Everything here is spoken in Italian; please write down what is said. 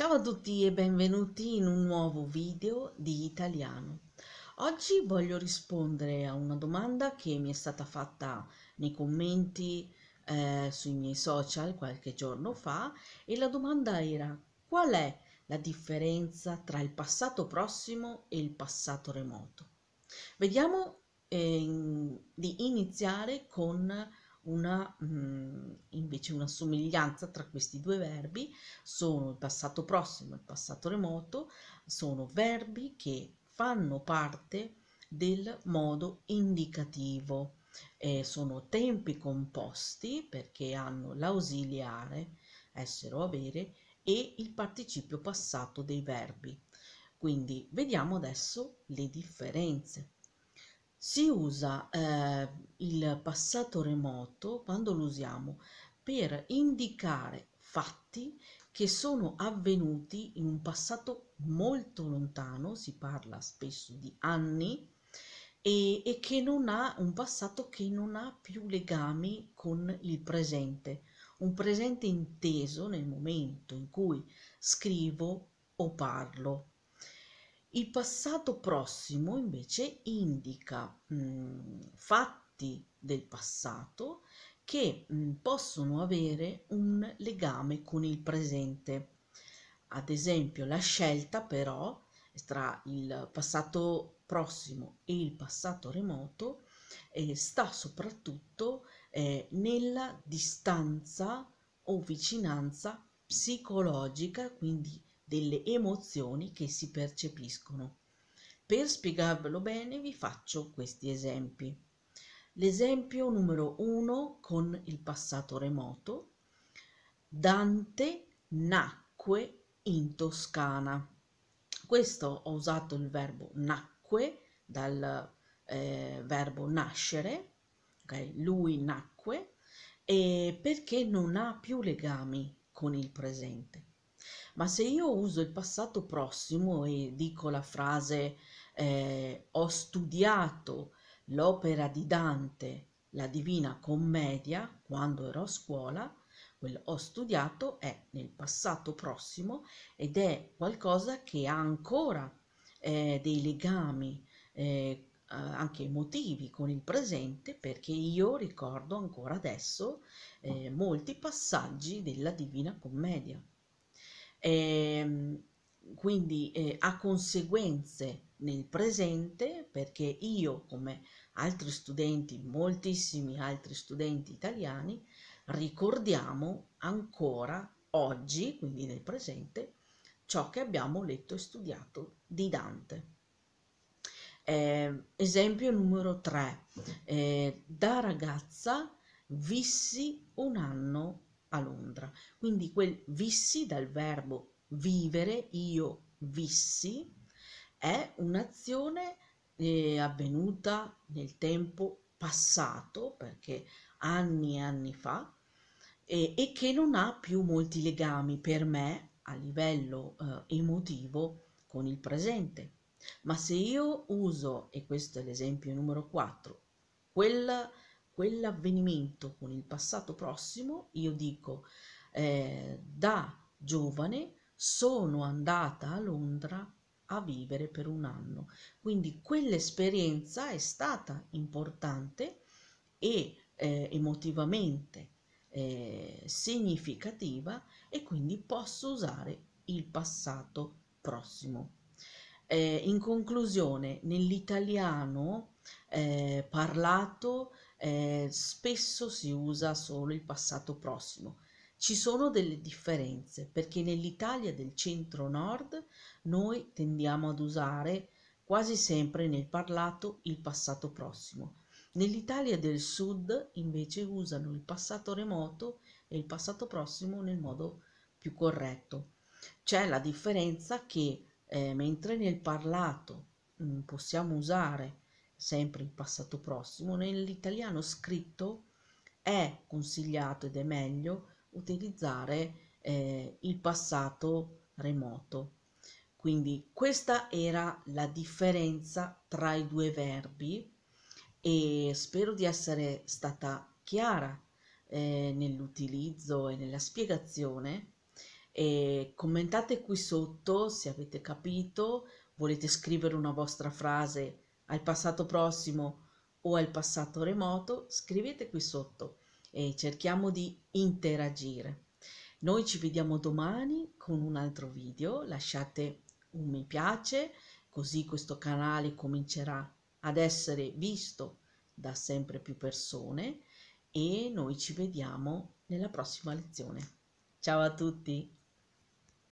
Ciao a tutti e benvenuti in un nuovo video di italiano. Oggi voglio rispondere a una domanda che mi è stata fatta nei commenti eh, sui miei social qualche giorno fa e la domanda era qual è la differenza tra il passato prossimo e il passato remoto? Vediamo eh, di iniziare con una, invece una somiglianza tra questi due verbi, sono il passato prossimo e il passato remoto, sono verbi che fanno parte del modo indicativo. Eh, sono tempi composti perché hanno l'ausiliare, essere o avere, e il participio passato dei verbi. Quindi vediamo adesso le differenze. Si usa eh, il passato remoto quando lo usiamo per indicare fatti che sono avvenuti in un passato molto lontano, si parla spesso di anni, e, e, che non ha un passato che non ha più legami con il presente, un presente inteso nel momento in cui scrivo o parlo. Il passato prossimo invece indica mh, mhmm, fatti del passato che mh, mhmm, possono avere un legame con il presente. Ad esempio la scelta però tra il passato prossimo e il passato remoto eh, sta soprattutto eh, nella distanza o vicinanza psicologica, quindi delle emozioni che si percepiscono. Per spiegarvelo bene vi faccio questi esempi. L'esempio numero uno con il passato remoto. Dante nacque in Toscana. Questo ho usato il verbo nacque dal eh, verbo nascere, okay? lui nacque, e perché non ha più legami con il presente. Ma se io uso il passato prossimo e dico la frase eh, ho studiato l'opera di Dante, la Divina Commedia, quando ero a scuola, quel ho studiato è nel passato prossimo ed è qualcosa che ha ancora eh, dei legami eh, eh anche emotivi con il presente perché io ricordo ancora adesso eh, molti passaggi della Divina Commedia eh, quindi eh, ha conseguenze nel presente perché io come altri studenti, moltissimi altri studenti italiani, ricordiamo ancora oggi, quindi nel presente, ciò che abbiamo letto e studiato di Dante. Eh, esempio numero 3. Eh, da ragazza vissi un anno a Londra. Quindi quel vissi dal verbo vivere, io vissi, è un'azione eh, avvenuta nel tempo passato, perché anni e anni fa, e, e, che non ha più molti legami per me a livello eh, emotivo con il presente. Ma se io uso, e questo è l'esempio numero 4, quel quell'avvenimento con il passato prossimo, io dico eh, da giovane sono andata a Londra a vivere per un anno. Quindi quell'esperienza è stata importante e eh, emotivamente eh, significativa e quindi posso usare il passato prossimo. Eh, in conclusione, nell'italiano eh, parlato eh, spesso si usa solo il passato prossimo. Ci sono delle differenze perché nell'Italia del centro-nord noi tendiamo ad usare quasi sempre nel parlato il passato prossimo. Nell'Italia del sud invece usano il passato remoto e il passato prossimo nel modo più corretto. C'è la differenza che eh, mentre nel parlato mh, mm, possiamo usare sempre il passato prossimo, nell'italiano scritto è consigliato ed è meglio utilizzare eh, il passato remoto. Quindi questa era la differenza tra i due verbi e spero di essere stata chiara eh, nell'utilizzo e nella spiegazione e commentate qui sotto se avete capito, volete scrivere una vostra frase al passato prossimo o al passato remoto, scrivete qui sotto e cerchiamo di interagire. Noi ci vediamo domani con un altro video, lasciate un mi piace, così questo canale comincerà ad essere visto da sempre più persone e noi ci vediamo nella prossima lezione. Ciao a tutti!